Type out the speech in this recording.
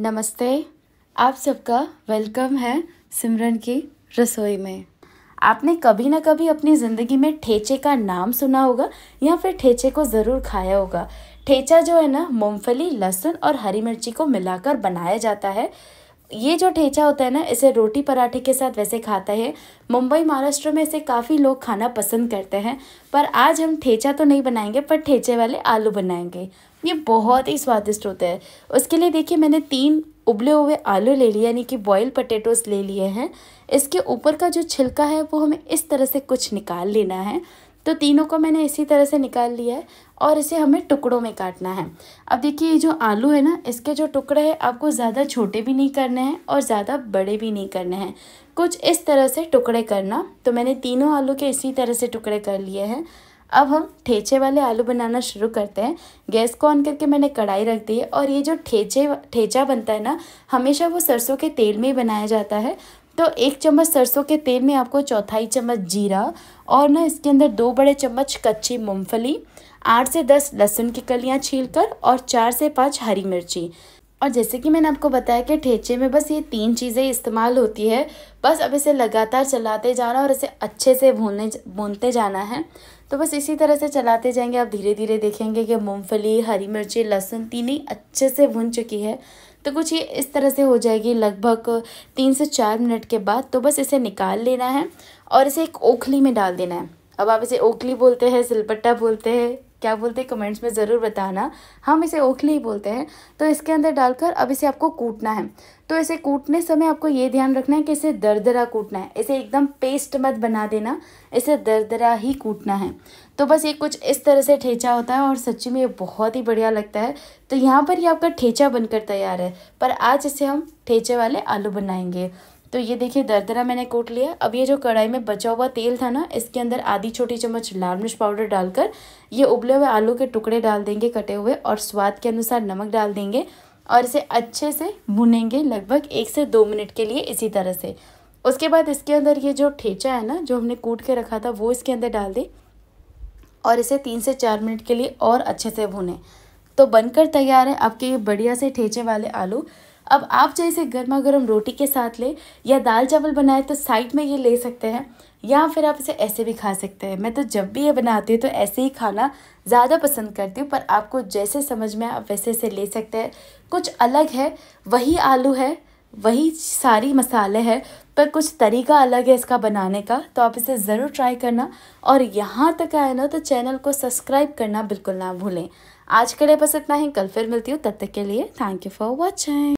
नमस्ते आप सबका वेलकम है सिमरन की रसोई में आपने कभी ना कभी अपनी ज़िंदगी में ठेचे का नाम सुना होगा या फिर ठेचे को ज़रूर खाया होगा ठेचा जो है ना मूंगफली लहसुन और हरी मिर्ची को मिलाकर बनाया जाता है ये जो ठेचा होता है ना इसे रोटी पराठे के साथ वैसे खाता है मुंबई महाराष्ट्र में इसे काफ़ी लोग खाना पसंद करते हैं पर आज हम ठेचा तो नहीं बनाएंगे पर ठेचे वाले आलू बनाएंगे ये बहुत ही स्वादिष्ट होते हैं उसके लिए देखिए मैंने तीन उबले हुए आलू ले लिए यानी कि बॉयल पटेटोज़ ले लिए हैं इसके ऊपर का जो छिलका है वो हमें इस तरह से कुछ निकाल लेना है तो तीनों को मैंने इसी तरह से निकाल लिया है और इसे हमें टुकड़ों में काटना है अब देखिए ये जो आलू है ना इसके जो टुकड़े हैं आपको ज़्यादा छोटे भी नहीं करने हैं और ज़्यादा बड़े भी नहीं करने हैं कुछ इस तरह से टुकड़े करना तो मैंने तीनों आलू के इसी तरह से टुकड़े कर लिए हैं अब हम ठेचे वाले आलू बनाना शुरू करते हैं गैस को ऑन करके मैंने कढ़ाई रख दी है और ये जो ठेचे ठेचा बनता है ना हमेशा वो सरसों के तेल में ही बनाया जाता है तो एक चम्मच सरसों के तेल में आपको चौथाई चम्मच जीरा और ना इसके अंदर दो बड़े चम्मच कच्ची मूंगफली आठ से दस लहसुन की कलियाँ छील कर और चार से पाँच हरी मिर्ची और जैसे कि मैंने आपको बताया कि ठेचे में बस ये तीन चीज़ें इस्तेमाल होती है बस अब इसे लगातार चलाते जाना और इसे अच्छे से भूनने भूनते जाना है तो बस इसी तरह से चलाते जाएंगे आप धीरे धीरे देखेंगे कि मूंगफली हरी मिर्ची लहसुन तीन ही अच्छे से भून चुकी है तो कुछ ये इस तरह से हो जाएगी लगभग तीन से चार मिनट के बाद तो बस इसे निकाल लेना है और इसे एक ओखली में डाल देना है अब आप इसे ओखली बोलते हैं सिलपट्टा बोलते हैं क्या बोलते हैं कमेंट्स में ज़रूर बताना हम इसे ओखली ही बोलते हैं तो इसके अंदर डालकर अब इसे आपको कूटना है तो इसे कूटने समय आपको ये ध्यान रखना है कि इसे दरदरा कूटना है इसे एकदम पेस्ट मत बना देना इसे दरदरा ही कूटना है तो बस ये कुछ इस तरह से ठेचा होता है और सच्ची में ये बहुत ही बढ़िया लगता है तो यहाँ पर ये आपका ठेचा बनकर तैयार है पर आज इसे हम ठेचे वाले आलू बनाएंगे तो ये देखिए दरदरा मैंने कोट लिया अब ये जो कढ़ाई में बचा हुआ तेल था ना इसके अंदर आधी छोटी चम्मच लाल मिर्च पाउडर डालकर ये उबले हुए आलू के टुकड़े डाल देंगे कटे हुए और स्वाद के अनुसार नमक डाल देंगे और इसे अच्छे से भुनेंगे लगभग एक से दो मिनट के लिए इसी तरह से उसके बाद इसके अंदर ये जो ठेचा है ना जो हमने कूट के रखा था वो इसके अंदर डाल दें और इसे तीन से चार मिनट के लिए और अच्छे से भुनें तो बनकर तैयार है आपके ये बढ़िया से ठेचे वाले आलू अब आप जैसे गर्मा गर्म रोटी के साथ ले या दाल चावल बनाए तो साइड में ये ले सकते हैं या फिर आप इसे ऐसे भी खा सकते हैं मैं तो जब भी ये बनाती हूँ तो ऐसे ही खाना ज़्यादा पसंद करती हूँ पर आपको जैसे समझ में आप वैसे से ले सकते हैं कुछ अलग है वही आलू है वही सारी मसाले हैं पर कुछ तरीका अलग है इसका बनाने का तो आप इसे ज़रूर ट्राई करना और यहाँ तक आए ना तो चैनल को सब्सक्राइब करना बिल्कुल ना भूलें आज के लिए बस इतना ही कल फिर मिलती हूँ तब तक के लिए थैंक यू फॉर वॉचिंग